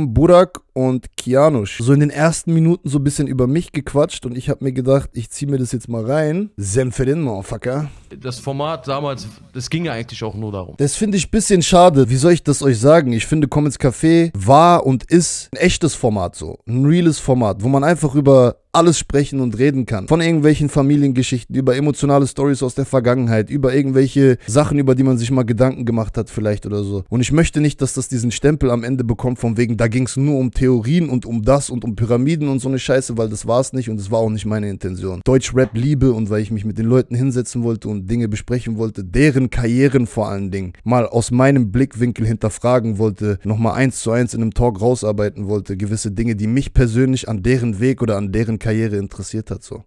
Burak und Kianusch so in den ersten Minuten so ein bisschen über mich gequatscht und ich habe mir gedacht, ich ziehe mir das jetzt mal rein. den Motherfucker. Das Format damals, das ging ja eigentlich auch nur darum. Das finde ich ein bisschen schade. Wie soll ich das euch sagen? Ich finde, Komm ins Café war und ist ein echtes Format so. Ein reales Format, wo man einfach über alles sprechen und reden kann. Von irgendwelchen Familiengeschichten, über emotionale Stories aus der Vergangenheit, über irgendwelche Sachen, über die man sich mal Gedanken gemacht hat vielleicht oder so. Und ich möchte nicht, dass das diesen Stempel am Ende bekommt von wegen, da ging es nur um Themen Theorien und um das und um Pyramiden und so eine Scheiße, weil das war es nicht und es war auch nicht meine Intention. Deutschrap liebe und weil ich mich mit den Leuten hinsetzen wollte und Dinge besprechen wollte, deren Karrieren vor allen Dingen mal aus meinem Blickwinkel hinterfragen wollte, nochmal eins zu eins in einem Talk rausarbeiten wollte, gewisse Dinge, die mich persönlich an deren Weg oder an deren Karriere interessiert hat so.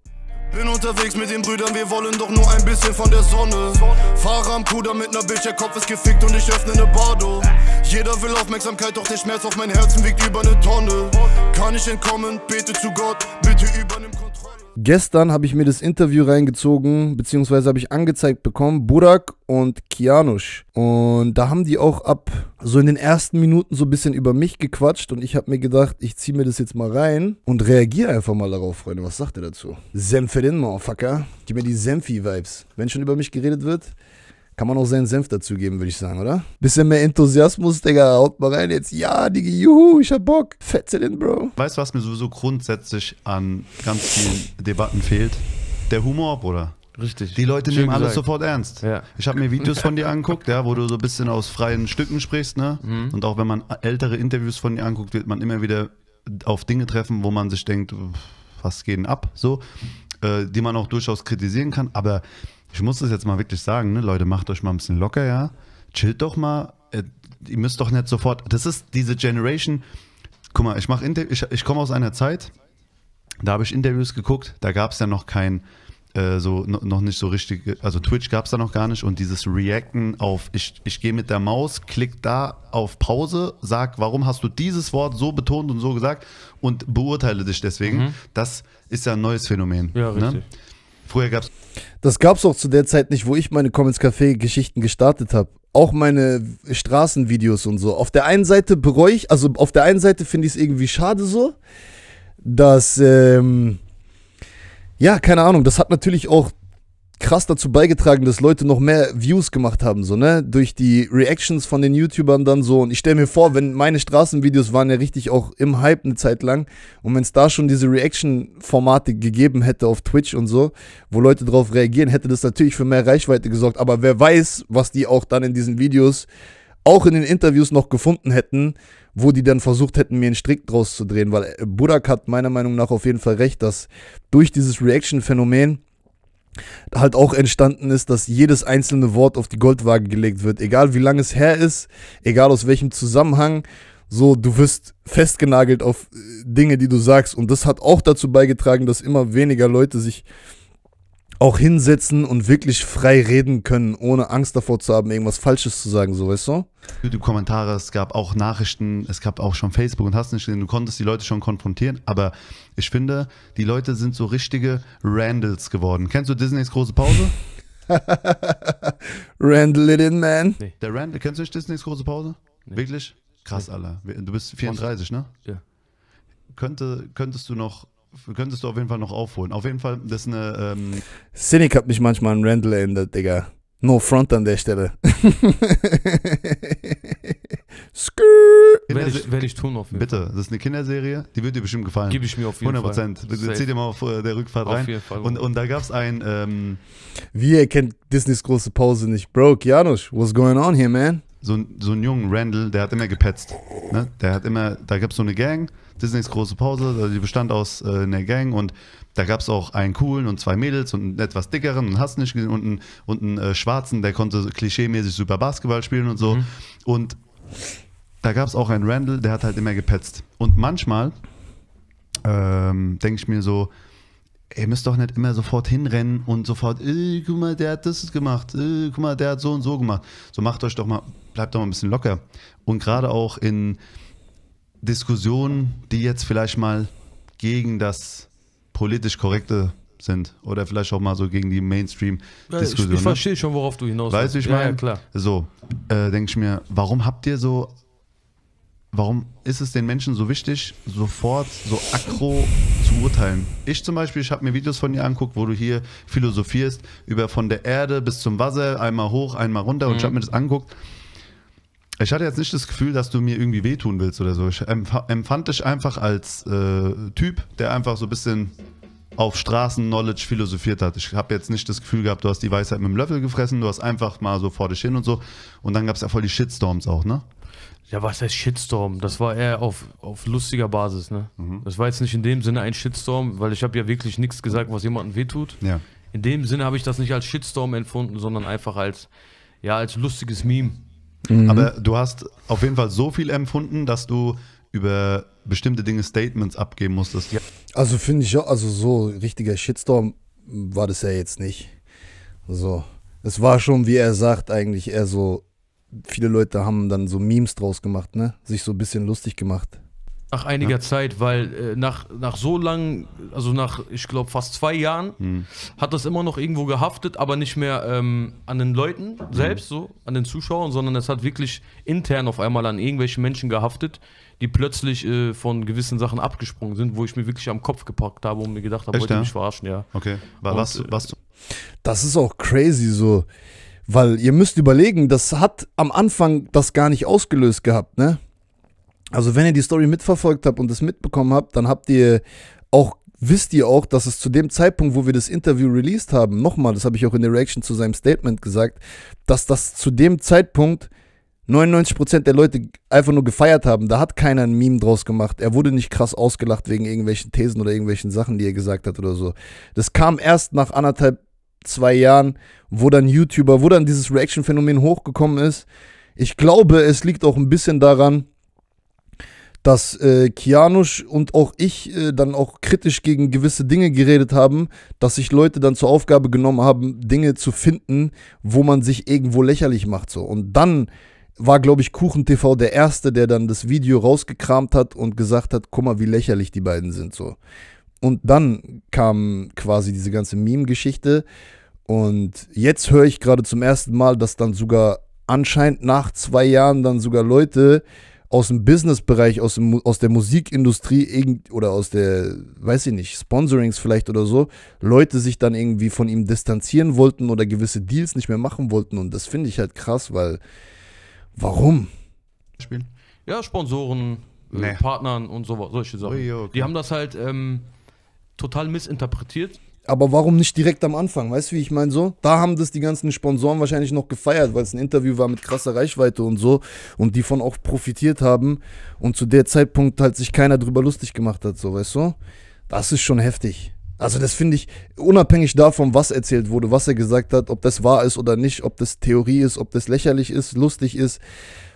Bin unterwegs mit den Brüdern, wir wollen doch nur ein bisschen von der Sonne. Fahre am Puder mit ner Bitch, der Kopf ist gefickt und ich öffne ne Bardo. Jeder will Aufmerksamkeit, doch der Schmerz auf mein Herzen wiegt über ne Tonne. Kann ich entkommen, bete zu Gott, bitte übernimm Kontrolle. Gestern habe ich mir das Interview reingezogen, beziehungsweise habe ich angezeigt bekommen, Burak und Kianush. Und da haben die auch ab so in den ersten Minuten so ein bisschen über mich gequatscht und ich habe mir gedacht, ich ziehe mir das jetzt mal rein und reagiere einfach mal darauf, Freunde. Was sagt ihr dazu? den, Motherfucker. Gib mir die Senfi-Vibes. Wenn schon über mich geredet wird, kann man auch seinen Senf dazugeben, würde ich sagen, oder? Bisschen mehr Enthusiasmus, Digga, haut mal rein jetzt. Ja, Digga, juhu, ich hab Bock. Fetze den, Bro. Weißt du, was mir sowieso grundsätzlich an ganz vielen Debatten fehlt? Der Humor, Bruder. Richtig. Die Leute Schön nehmen gesagt. alles sofort ernst. Ja. Ich habe mir Videos von dir angeguckt, ja, wo du so ein bisschen aus freien Stücken sprichst, ne? Mhm. Und auch wenn man ältere Interviews von dir anguckt, wird man immer wieder auf Dinge treffen, wo man sich denkt, was geht denn ab? So, äh, die man auch durchaus kritisieren kann, aber ich muss das jetzt mal wirklich sagen, ne? Leute, macht euch mal ein bisschen locker, ja. Chillt doch mal. Äh, ihr müsst doch nicht sofort. Das ist diese Generation. Guck mal, ich mache ich, ich komme aus einer Zeit, da habe ich Interviews geguckt, da gab es ja noch kein äh, so noch nicht so richtig, also Twitch gab es da noch gar nicht und dieses Reacten auf, ich, ich gehe mit der Maus, klick da auf Pause, sag, warum hast du dieses Wort so betont und so gesagt und beurteile dich deswegen. Mhm. Das ist ja ein neues Phänomen. Ja, ne? richtig. Ne? Früher gab's. Das gab es auch zu der Zeit nicht, wo ich meine Comments Café-Geschichten gestartet habe. Auch meine Straßenvideos und so. Auf der einen Seite bereue ich, also auf der einen Seite finde ich es irgendwie schade so, dass, ähm, ja, keine Ahnung, das hat natürlich auch krass dazu beigetragen, dass Leute noch mehr Views gemacht haben, so, ne? Durch die Reactions von den YouTubern dann so. Und ich stelle mir vor, wenn meine Straßenvideos waren ja richtig auch im Hype eine Zeit lang. Und wenn es da schon diese Reaction-Formate gegeben hätte auf Twitch und so, wo Leute drauf reagieren, hätte das natürlich für mehr Reichweite gesorgt. Aber wer weiß, was die auch dann in diesen Videos, auch in den Interviews noch gefunden hätten, wo die dann versucht hätten, mir einen Strick draus zu drehen. Weil äh, Budak hat meiner Meinung nach auf jeden Fall recht, dass durch dieses Reaction-Phänomen halt auch entstanden ist, dass jedes einzelne Wort auf die Goldwaage gelegt wird. Egal wie lange es her ist, egal aus welchem Zusammenhang, so du wirst festgenagelt auf äh, Dinge, die du sagst. Und das hat auch dazu beigetragen, dass immer weniger Leute sich auch hinsetzen und wirklich frei reden können, ohne Angst davor zu haben, irgendwas Falsches zu sagen, so weißt du? YouTube-Kommentare, es gab auch Nachrichten, es gab auch schon Facebook und hast nicht gesehen, du konntest die Leute schon konfrontieren, aber ich finde, die Leute sind so richtige Randalls geworden. Kennst du Disneys große Pause? Randall it in, man. Nee. Der Randall, kennst du nicht Disneys große Pause? Nee. Wirklich? Krass, nee. Alter. Du bist 34, ne? Ja. Könnte, könntest du noch könntest du auf jeden Fall noch aufholen. Auf jeden Fall, das ist eine. Ähm Cynic hat mich manchmal an Randall erinnert, Digga. No front an der Stelle. Werde ich, werd ich tun auf jeden Bitte, Fall. das ist eine Kinderserie, die wird dir bestimmt gefallen. Gib ich mir auf jeden 100%. Fall. 100 Prozent. Zieh dir mal auf äh, der Rückfahrt auf rein. Jeden Fall. Und, und da gab es ein. Ähm, Wie, er kennt Disneys große Pause nicht. Bro, Janusz, what's going on here, man? So, so einen jungen Randall, der hat immer gepetzt. Ne? Der hat immer, da gab es so eine Gang Disneys große Pause, äh, die bestand aus äh, einer Gang und da gab es auch einen coolen und zwei Mädels und einen etwas dickeren und hast nicht und einen, und einen äh, schwarzen, der konnte klischeemäßig super Basketball spielen und so. Mhm. Und da gab es auch einen Randall, der hat halt immer gepetzt. Und manchmal ähm, denke ich mir so, ihr müsst doch nicht immer sofort hinrennen und sofort, äh, guck mal, der hat das gemacht, äh, guck mal, der hat so und so gemacht. So macht euch doch mal, bleibt doch mal ein bisschen locker. Und gerade auch in Diskussionen, die jetzt vielleicht mal gegen das politisch Korrekte sind oder vielleicht auch mal so gegen die Mainstream-Diskussion. Ich, ne? ich verstehe schon, worauf du hinaus willst. Weißt du, ich ja, meine, ja, so äh, denke ich mir, warum habt ihr so, warum ist es den Menschen so wichtig, sofort so aggro zu urteilen? Ich zum Beispiel, ich habe mir Videos von dir angeguckt, wo du hier philosophierst über von der Erde bis zum Wasser, einmal hoch, einmal runter und ich habe mhm. mir das angeguckt. Ich hatte jetzt nicht das Gefühl, dass du mir irgendwie wehtun willst oder so. Ich empf empfand dich einfach als äh, Typ, der einfach so ein bisschen auf Straßen-Knowledge philosophiert hat. Ich habe jetzt nicht das Gefühl gehabt, du hast die Weisheit mit dem Löffel gefressen, du hast einfach mal so vor dich hin und so. Und dann gab es ja voll die Shitstorms auch, ne? Ja, was heißt Shitstorm? Das war eher auf, auf lustiger Basis, ne? Mhm. Das war jetzt nicht in dem Sinne ein Shitstorm, weil ich habe ja wirklich nichts gesagt, was jemandem wehtut. Ja. In dem Sinne habe ich das nicht als Shitstorm empfunden, sondern einfach als, ja, als lustiges Meme. Mhm. Aber du hast auf jeden Fall so viel empfunden, dass du über bestimmte Dinge Statements abgeben musstest. Ja. Also finde ich, also so richtiger Shitstorm war das ja jetzt nicht. So. Es war schon, wie er sagt, eigentlich eher so, viele Leute haben dann so Memes draus gemacht, ne? Sich so ein bisschen lustig gemacht nach einiger ja. Zeit, weil äh, nach, nach so lang, also nach, ich glaube, fast zwei Jahren, hm. hat das immer noch irgendwo gehaftet, aber nicht mehr ähm, an den Leuten hm. selbst, hm. so, an den Zuschauern, sondern es hat wirklich intern auf einmal an irgendwelche Menschen gehaftet, die plötzlich äh, von gewissen Sachen abgesprungen sind, wo ich mir wirklich am Kopf gepackt habe und mir gedacht habe, Echt, wollte ja? mich verarschen, ja. Okay, war was, äh, was du? Das ist auch crazy so, weil ihr müsst überlegen, das hat am Anfang das gar nicht ausgelöst gehabt, ne? Also wenn ihr die Story mitverfolgt habt und es mitbekommen habt, dann habt ihr auch wisst ihr auch, dass es zu dem Zeitpunkt, wo wir das Interview released haben, nochmal, das habe ich auch in der Reaction zu seinem Statement gesagt, dass das zu dem Zeitpunkt 99% der Leute einfach nur gefeiert haben. Da hat keiner ein Meme draus gemacht. Er wurde nicht krass ausgelacht wegen irgendwelchen Thesen oder irgendwelchen Sachen, die er gesagt hat oder so. Das kam erst nach anderthalb, zwei Jahren, wo dann YouTuber, wo dann dieses Reaction-Phänomen hochgekommen ist. Ich glaube, es liegt auch ein bisschen daran, dass äh, Kianusch und auch ich äh, dann auch kritisch gegen gewisse Dinge geredet haben, dass sich Leute dann zur Aufgabe genommen haben, Dinge zu finden, wo man sich irgendwo lächerlich macht. So. Und dann war, glaube ich, Kuchen TV der Erste, der dann das Video rausgekramt hat und gesagt hat, guck mal, wie lächerlich die beiden sind. So. Und dann kam quasi diese ganze Meme-Geschichte. Und jetzt höre ich gerade zum ersten Mal, dass dann sogar anscheinend nach zwei Jahren dann sogar Leute aus dem Businessbereich, aus, aus der Musikindustrie oder aus der, weiß ich nicht, Sponsorings vielleicht oder so, Leute sich dann irgendwie von ihm distanzieren wollten oder gewisse Deals nicht mehr machen wollten. Und das finde ich halt krass, weil warum? Ja, Sponsoren, äh, nee. Partnern und so, solche Sachen. Ui, okay. Die haben das halt ähm, total missinterpretiert aber warum nicht direkt am Anfang? Weißt du, wie ich meine so? Da haben das die ganzen Sponsoren wahrscheinlich noch gefeiert, weil es ein Interview war mit krasser Reichweite und so und die von auch profitiert haben und zu der Zeitpunkt halt sich keiner drüber lustig gemacht hat, so weißt du? Das ist schon heftig. Also das finde ich, unabhängig davon, was erzählt wurde, was er gesagt hat, ob das wahr ist oder nicht, ob das Theorie ist, ob das lächerlich ist, lustig ist,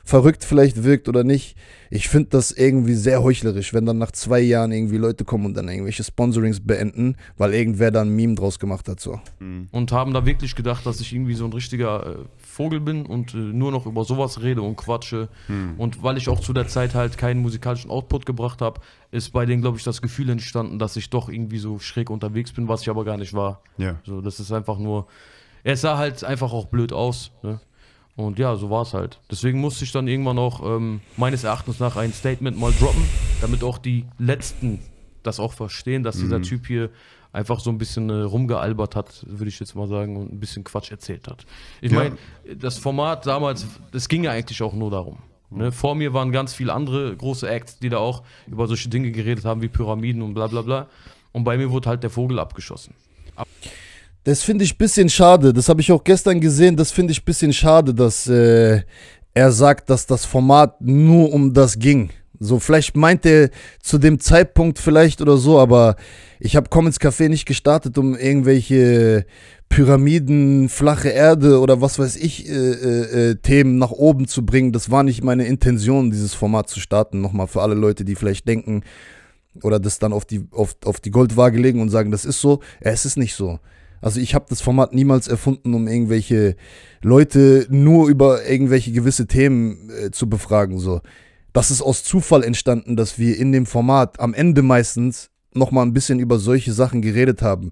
verrückt vielleicht wirkt oder nicht. Ich finde das irgendwie sehr heuchlerisch, wenn dann nach zwei Jahren irgendwie Leute kommen und dann irgendwelche Sponsorings beenden, weil irgendwer da ein Meme draus gemacht hat. So. Hm. Und haben da wirklich gedacht, dass ich irgendwie so ein richtiger äh, Vogel bin und äh, nur noch über sowas rede und quatsche. Hm. Und weil ich auch zu der Zeit halt keinen musikalischen Output gebracht habe, ist bei denen, glaube ich, das Gefühl entstanden, dass ich doch irgendwie so schräg unterwegs bin, was ich aber gar nicht war. Ja. So, das ist einfach nur. Es sah halt einfach auch blöd aus. Ne? Und ja, so war es halt. Deswegen musste ich dann irgendwann auch ähm, meines Erachtens nach ein Statement mal droppen, damit auch die Letzten das auch verstehen, dass mhm. dieser Typ hier einfach so ein bisschen äh, rumgealbert hat, würde ich jetzt mal sagen, und ein bisschen Quatsch erzählt hat. Ich ja. meine, das Format damals, es ging ja eigentlich auch nur darum. Ne? Mhm. Vor mir waren ganz viele andere große Acts, die da auch über solche Dinge geredet haben wie Pyramiden und bla bla bla. Und bei mir wurde halt der Vogel abgeschossen. Das finde ich ein bisschen schade. Das habe ich auch gestern gesehen. Das finde ich ein bisschen schade, dass äh, er sagt, dass das Format nur um das ging. So, vielleicht meint er zu dem Zeitpunkt vielleicht oder so, aber ich habe Comments Café nicht gestartet, um irgendwelche Pyramiden, flache Erde oder was weiß ich, äh, äh, äh, Themen nach oben zu bringen. Das war nicht meine Intention, dieses Format zu starten. Nochmal für alle Leute, die vielleicht denken oder das dann auf die, auf, auf die Goldwaage legen und sagen, das ist so. Ja, es ist nicht so. Also ich habe das Format niemals erfunden, um irgendwelche Leute nur über irgendwelche gewisse Themen äh, zu befragen. So. Das ist aus Zufall entstanden, dass wir in dem Format am Ende meistens nochmal ein bisschen über solche Sachen geredet haben.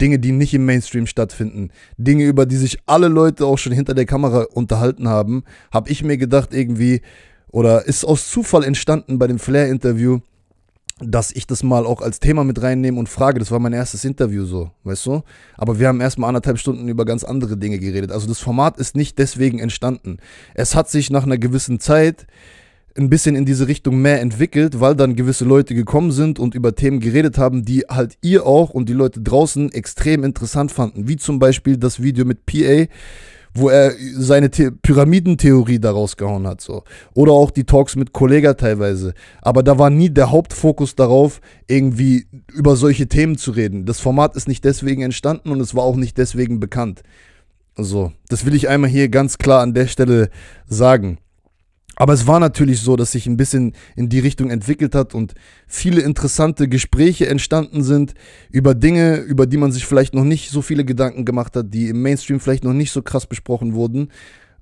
Dinge, die nicht im Mainstream stattfinden, Dinge, über die sich alle Leute auch schon hinter der Kamera unterhalten haben, habe ich mir gedacht irgendwie, oder ist aus Zufall entstanden bei dem Flair-Interview, dass ich das mal auch als Thema mit reinnehme und frage. Das war mein erstes Interview so, weißt du? Aber wir haben erstmal anderthalb Stunden über ganz andere Dinge geredet. Also das Format ist nicht deswegen entstanden. Es hat sich nach einer gewissen Zeit ein bisschen in diese Richtung mehr entwickelt, weil dann gewisse Leute gekommen sind und über Themen geredet haben, die halt ihr auch und die Leute draußen extrem interessant fanden. Wie zum Beispiel das Video mit PA wo er seine The Pyramidentheorie daraus gehauen hat. So. Oder auch die Talks mit Kollega teilweise. Aber da war nie der Hauptfokus darauf, irgendwie über solche Themen zu reden. Das Format ist nicht deswegen entstanden und es war auch nicht deswegen bekannt. So, das will ich einmal hier ganz klar an der Stelle sagen. Aber es war natürlich so, dass sich ein bisschen in die Richtung entwickelt hat und viele interessante Gespräche entstanden sind über Dinge, über die man sich vielleicht noch nicht so viele Gedanken gemacht hat, die im Mainstream vielleicht noch nicht so krass besprochen wurden.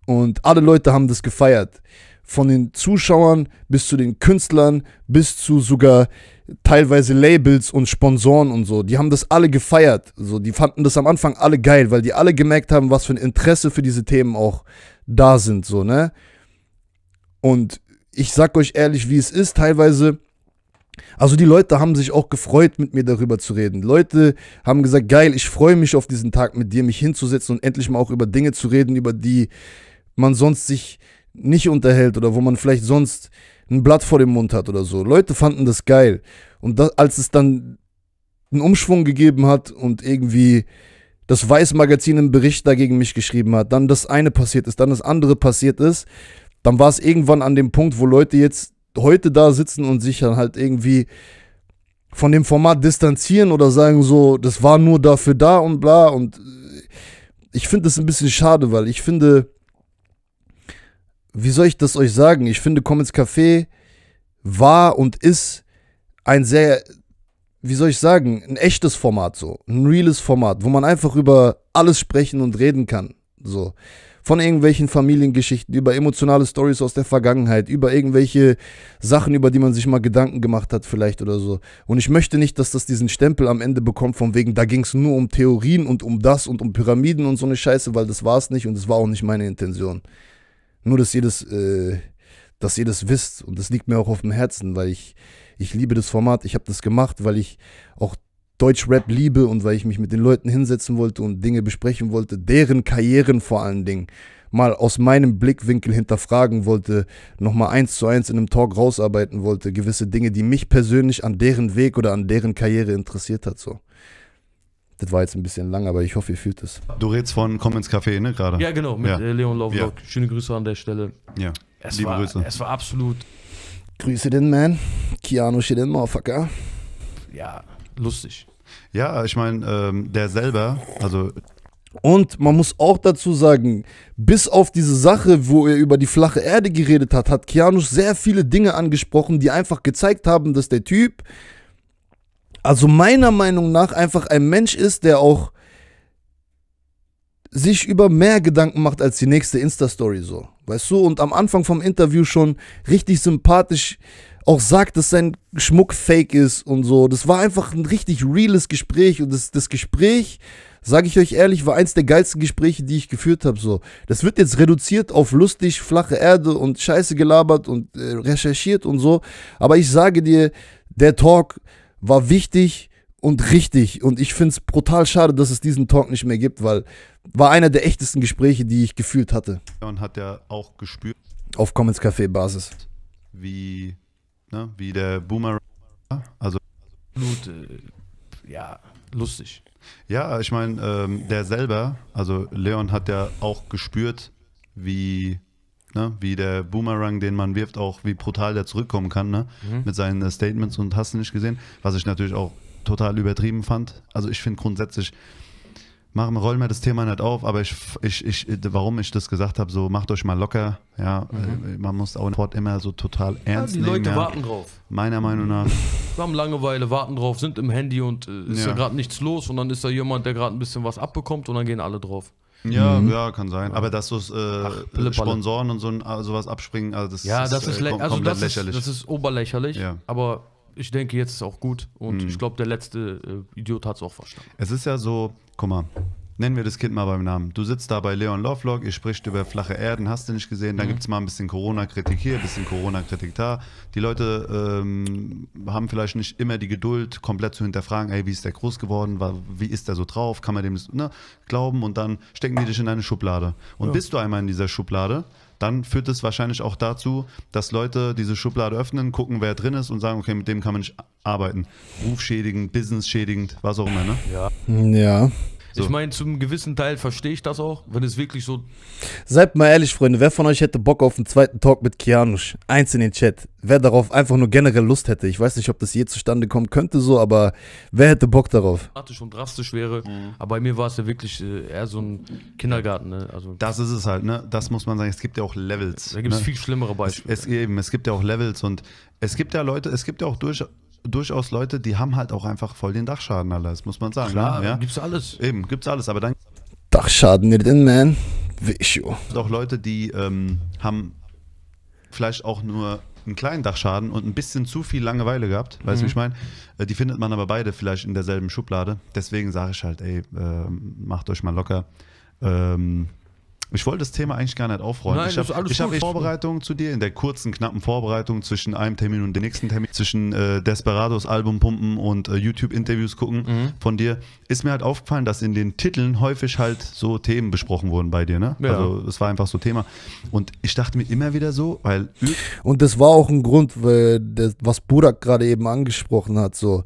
Und alle Leute haben das gefeiert. Von den Zuschauern bis zu den Künstlern, bis zu sogar teilweise Labels und Sponsoren und so. Die haben das alle gefeiert. So, die fanden das am Anfang alle geil, weil die alle gemerkt haben, was für ein Interesse für diese Themen auch da sind. So, ne? Und ich sag euch ehrlich, wie es ist, teilweise. Also die Leute haben sich auch gefreut, mit mir darüber zu reden. Leute haben gesagt, geil, ich freue mich auf diesen Tag mit dir, mich hinzusetzen und endlich mal auch über Dinge zu reden, über die man sonst sich nicht unterhält oder wo man vielleicht sonst ein Blatt vor dem Mund hat oder so. Leute fanden das geil. Und das, als es dann einen Umschwung gegeben hat und irgendwie das Weiß-Magazin einen Bericht dagegen mich geschrieben hat, dann das eine passiert ist, dann das andere passiert ist, dann war es irgendwann an dem Punkt, wo Leute jetzt heute da sitzen und sich dann halt irgendwie von dem Format distanzieren oder sagen so, das war nur dafür da und bla. Und äh, ich finde das ein bisschen schade, weil ich finde, wie soll ich das euch sagen? Ich finde, Comments Café war und ist ein sehr, wie soll ich sagen, ein echtes Format so, ein reales Format, wo man einfach über alles sprechen und reden kann. So. Von irgendwelchen Familiengeschichten, über emotionale Stories aus der Vergangenheit, über irgendwelche Sachen, über die man sich mal Gedanken gemacht hat vielleicht oder so. Und ich möchte nicht, dass das diesen Stempel am Ende bekommt von wegen, da ging es nur um Theorien und um das und um Pyramiden und so eine Scheiße, weil das war es nicht und das war auch nicht meine Intention. Nur, dass ihr das, äh, dass ihr das wisst und das liegt mir auch auf dem Herzen, weil ich, ich liebe das Format, ich habe das gemacht, weil ich auch Deutschrap-Liebe und weil ich mich mit den Leuten hinsetzen wollte und Dinge besprechen wollte, deren Karrieren vor allen Dingen mal aus meinem Blickwinkel hinterfragen wollte, nochmal eins zu eins in einem Talk rausarbeiten wollte, gewisse Dinge, die mich persönlich an deren Weg oder an deren Karriere interessiert hat. So. Das war jetzt ein bisschen lang, aber ich hoffe, ihr fühlt es. Du redest von Komm ins Café, ne, gerade? Ja, genau, mit ja. Äh, Leon Lovelock. Ja. Schöne Grüße an der Stelle. Ja, es liebe war, Grüße. Es war absolut... Grüße den Man, Keanu shit den Motherfucker. Ja, lustig. Ja, ich meine, ähm, der selber, also. Und man muss auch dazu sagen, bis auf diese Sache, wo er über die flache Erde geredet hat, hat Kianus sehr viele Dinge angesprochen, die einfach gezeigt haben, dass der Typ, also meiner Meinung nach, einfach ein Mensch ist, der auch sich über mehr Gedanken macht als die nächste Insta-Story so. Weißt du, und am Anfang vom Interview schon richtig sympathisch auch sagt, dass sein Schmuck fake ist und so. Das war einfach ein richtig reales Gespräch und das, das Gespräch, sage ich euch ehrlich, war eins der geilsten Gespräche, die ich geführt habe. So, das wird jetzt reduziert auf lustig, flache Erde und Scheiße gelabert und äh, recherchiert und so. Aber ich sage dir, der Talk war wichtig und richtig. Und ich finde es brutal schade, dass es diesen Talk nicht mehr gibt, weil war einer der echtesten Gespräche, die ich gefühlt hatte. Und hat er auch gespürt? Auf Commons Café Basis. Wie ne? wie der Boomer. Also Blut, äh, ja, lustig. Ja, ich meine, ähm, der selber, also Leon hat ja auch gespürt, wie, ne, wie der Boomerang, den man wirft, auch wie brutal der zurückkommen kann, ne? Mhm. mit seinen äh, Statements und hast du nicht gesehen, was ich natürlich auch total übertrieben fand. Also ich finde grundsätzlich, machen, rollen wir das Thema nicht auf, aber ich, ich, ich, warum ich das gesagt habe, so macht euch mal locker. Ja, mhm. Äh, man muss auch Sport immer so total ernst ja, die nehmen. Die Leute ja. warten drauf. Meiner Meinung nach. Wir haben Langeweile, warten drauf, sind im Handy und äh, ist ja, ja gerade nichts los und dann ist da jemand, der gerade ein bisschen was abbekommt und dann gehen alle drauf. Ja, mhm. ja, kann sein. Aber dass so äh, Sponsoren und so äh, sowas abspringen, also das ja, ist, das äh, ist äh, kom also das lächerlich. Ist, das ist oberlächerlich, ja. aber ich denke, jetzt ist auch gut und mhm. ich glaube, der letzte äh, Idiot hat es auch verstanden. Es ist ja so, Guck mal, Nennen wir das Kind mal beim Namen. Du sitzt da bei Leon Lovelock, ihr spricht über flache Erden, hast du nicht gesehen, dann mhm. gibt es mal ein bisschen Corona-Kritik hier, ein bisschen Corona-Kritik da. Die Leute ähm, haben vielleicht nicht immer die Geduld, komplett zu hinterfragen, ey, wie ist der groß geworden, wie ist der so drauf, kann man dem ne, glauben und dann stecken die dich in eine Schublade. Und ja. bist du einmal in dieser Schublade, dann führt es wahrscheinlich auch dazu, dass Leute diese Schublade öffnen, gucken, wer drin ist und sagen, okay, mit dem kann man nicht arbeiten. Rufschädigend, business-schädigend, was auch immer, ne? Ja. Ja. So. Ich meine, zum gewissen Teil verstehe ich das auch, wenn es wirklich so. Seid mal ehrlich, Freunde, wer von euch hätte Bock auf einen zweiten Talk mit Kianusch? Eins in den Chat. Wer darauf einfach nur generell Lust hätte. Ich weiß nicht, ob das je zustande kommen könnte, so, aber wer hätte Bock darauf? Drastisch und drastisch wäre, mhm. aber bei mir war es ja wirklich äh, eher so ein Kindergarten. Ne? Also das ist es halt, ne? Das muss man sagen. Es gibt ja auch Levels. Da gibt es ne? viel schlimmere Beispiele. Es, es, eben, es gibt ja auch Levels und es gibt ja Leute, es gibt ja auch durchaus durchaus Leute, die haben halt auch einfach voll den Dachschaden, Alter. Das muss man sagen. Ne? Klar, ne? ja? gibt's alles. Eben, gibt's alles. Aber dann. Dachschaden nicht in, man. Wisch, jo. Auch Leute, die ähm, haben vielleicht auch nur einen kleinen Dachschaden und ein bisschen zu viel Langeweile gehabt, weißt du, wie ich mhm. meine? Äh, die findet man aber beide vielleicht in derselben Schublade. Deswegen sage ich halt, ey, äh, macht euch mal locker. Ähm, ich wollte das Thema eigentlich gar nicht aufräumen. Nein, ich habe hab Vorbereitungen zu dir, in der kurzen, knappen Vorbereitung zwischen einem Termin und dem nächsten Termin, zwischen äh, Desperados Album pumpen und äh, YouTube-Interviews gucken mhm. von dir, ist mir halt aufgefallen, dass in den Titeln häufig halt so Themen besprochen wurden bei dir. Ne? Ja. Also es war einfach so Thema. Und ich dachte mir immer wieder so, weil... Und das war auch ein Grund, das, was Burak gerade eben angesprochen hat. So,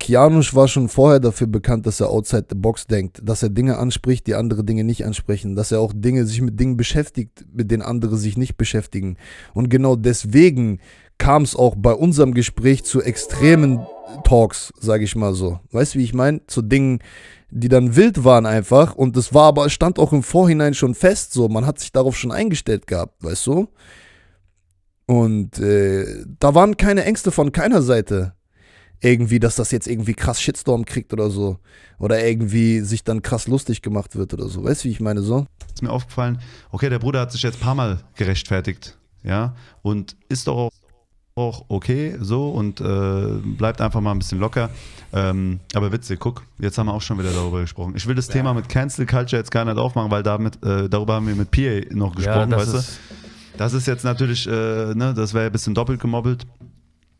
Kianusch war schon vorher dafür bekannt, dass er outside the box denkt, dass er Dinge anspricht, die andere Dinge nicht ansprechen, dass er auch Dinge Dinge, sich mit Dingen beschäftigt, mit denen andere sich nicht beschäftigen. Und genau deswegen kam es auch bei unserem Gespräch zu extremen Talks, sage ich mal so. Weißt du, wie ich meine? Zu Dingen, die dann wild waren einfach. Und das war aber, stand auch im Vorhinein schon fest, so. Man hat sich darauf schon eingestellt gehabt, weißt du? Und äh, da waren keine Ängste von keiner Seite irgendwie, dass das jetzt irgendwie krass Shitstorm kriegt oder so. Oder irgendwie sich dann krass lustig gemacht wird oder so. Weißt du, wie ich meine so? Ist mir aufgefallen, okay, der Bruder hat sich jetzt ein paar Mal gerechtfertigt. Ja, und ist doch auch okay so und äh, bleibt einfach mal ein bisschen locker. Ähm, aber witzig, guck, jetzt haben wir auch schon wieder darüber gesprochen. Ich will das ja. Thema mit Cancel Culture jetzt gar nicht aufmachen, weil damit, äh, darüber haben wir mit PA noch gesprochen, ja, weißt du? Das ist jetzt natürlich, äh, ne, das wäre ein bisschen doppelt gemobbelt.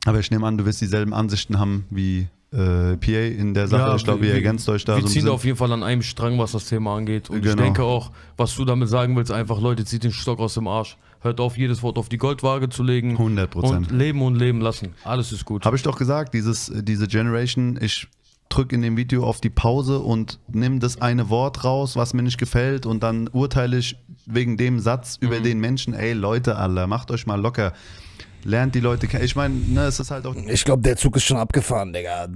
Aber ich nehme an, du wirst dieselben Ansichten haben wie äh, PA in der Sache. Ja, ich glaube, ihr ergänzt euch da. Wir so ziehen auf jeden Fall an einem Strang, was das Thema angeht. Und genau. ich denke auch, was du damit sagen willst, einfach Leute, zieht den Stock aus dem Arsch. Hört auf, jedes Wort auf die Goldwaage zu legen. 100 Und leben und leben lassen. Alles ist gut. Habe ich doch gesagt, dieses, äh, diese Generation, ich drücke in dem Video auf die Pause und nimm das eine Wort raus, was mir nicht gefällt und dann urteile ich wegen dem Satz über mhm. den Menschen, ey Leute, alle, macht euch mal locker lernt die Leute kennen. Ich meine, ne, es ist halt auch. Ich glaube, der Zug ist schon abgefahren, Digga.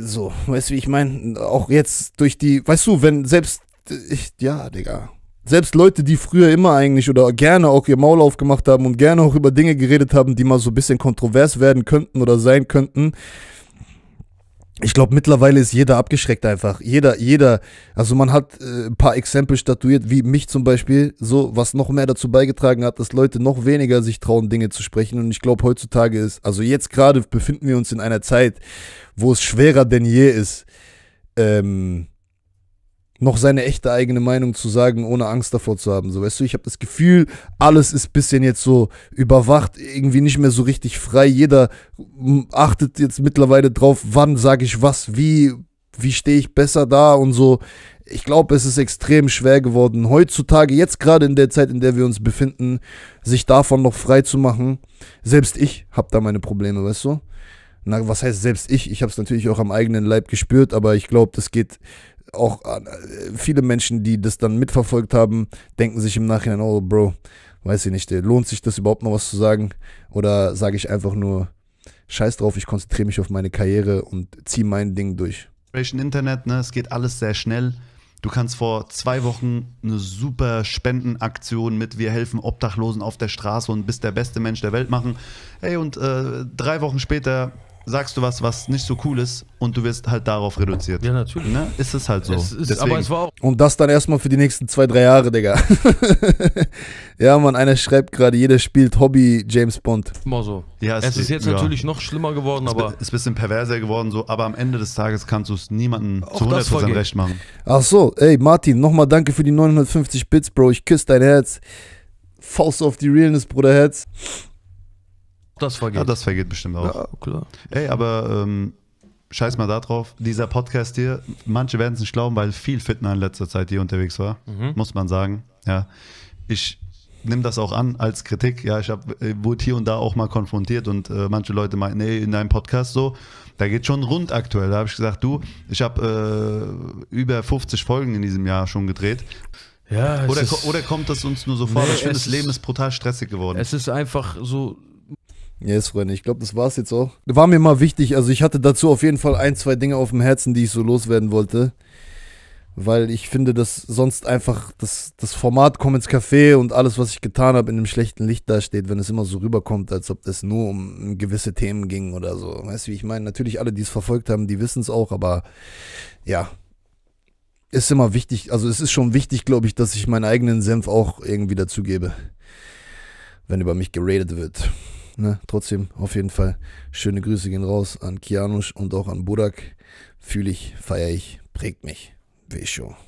So, weißt du, wie ich meine? Auch jetzt durch die, weißt du, wenn selbst, ich, ja, Digga. Selbst Leute, die früher immer eigentlich oder gerne auch ihr Maul aufgemacht haben und gerne auch über Dinge geredet haben, die mal so ein bisschen kontrovers werden könnten oder sein könnten, ich glaube, mittlerweile ist jeder abgeschreckt einfach. Jeder, jeder. Also man hat äh, ein paar Exempel statuiert, wie mich zum Beispiel, so, was noch mehr dazu beigetragen hat, dass Leute noch weniger sich trauen, Dinge zu sprechen. Und ich glaube, heutzutage ist, also jetzt gerade befinden wir uns in einer Zeit, wo es schwerer denn je ist, ähm, noch seine echte eigene Meinung zu sagen, ohne Angst davor zu haben. So, weißt du, ich habe das Gefühl, alles ist bisschen jetzt so überwacht, irgendwie nicht mehr so richtig frei. Jeder hm, achtet jetzt mittlerweile drauf, wann sage ich was, wie, wie stehe ich besser da und so. Ich glaube, es ist extrem schwer geworden, heutzutage, jetzt gerade in der Zeit, in der wir uns befinden, sich davon noch frei zu machen. Selbst ich habe da meine Probleme, weißt du? Na, was heißt selbst ich? Ich habe es natürlich auch am eigenen Leib gespürt, aber ich glaube, das geht auch äh, viele Menschen, die das dann mitverfolgt haben, denken sich im Nachhinein, oh Bro, weiß ich nicht, äh, lohnt sich das überhaupt noch was zu sagen? Oder sage ich einfach nur, scheiß drauf, ich konzentriere mich auf meine Karriere und ziehe mein Ding durch. Internet, ne? es geht alles sehr schnell. Du kannst vor zwei Wochen eine super Spendenaktion mit Wir helfen Obdachlosen auf der Straße und bist der beste Mensch der Welt machen. Hey, und äh, drei Wochen später sagst du was, was nicht so cool ist und du wirst halt darauf reduziert. Ja, natürlich. Ne? Ist es halt so. Es ist, aber es war auch und das dann erstmal für die nächsten zwei, drei Jahre, Digga. ja, man, einer schreibt gerade, jeder spielt Hobby James Bond. Immer so. Ja, es, es ist jetzt ja. natürlich noch schlimmer geworden, es aber. Es ist ein bisschen perverser geworden, so, aber am Ende des Tages kannst du es niemandem zu 100% recht machen. Ach so, ey, Martin, nochmal danke für die 950 Bits, Bro. Ich küsse dein Herz. Faust auf die Realness, Bruder Herz. Das vergeht. Ja, das vergeht bestimmt auch. Ja, klar. Ey, aber ähm, scheiß mal da drauf. Dieser Podcast hier, manche werden es nicht glauben, weil viel Fitner in letzter Zeit hier unterwegs war, mhm. muss man sagen. Ja, ich nehme das auch an als Kritik. Ja, ich hab, äh, wurde hier und da auch mal konfrontiert und äh, manche Leute meinten, nee, in deinem Podcast so, da geht schon rund aktuell. Da habe ich gesagt, du, ich habe äh, über 50 Folgen in diesem Jahr schon gedreht. Ja, oder, oder kommt das uns nur so vor? Nee, ich finde, das Leben ist brutal stressig geworden. Es ist einfach so, Yes, Freunde, ich glaube, das war's jetzt auch. War mir mal wichtig, also ich hatte dazu auf jeden Fall ein, zwei Dinge auf dem Herzen, die ich so loswerden wollte. Weil ich finde, dass sonst einfach das, das Format Komm ins Café und alles, was ich getan habe, in einem schlechten Licht dasteht, wenn es immer so rüberkommt, als ob es nur um gewisse Themen ging oder so. Weißt du, wie ich meine? Natürlich, alle, die es verfolgt haben, die wissen es auch, aber ja, ist immer wichtig, also es ist schon wichtig, glaube ich, dass ich meinen eigenen Senf auch irgendwie dazugebe, wenn über mich geradet wird. Ne, trotzdem, auf jeden Fall, schöne Grüße gehen raus an Kianusch und auch an Burak. Fühle ich, feiere ich, prägt mich. Wie schon.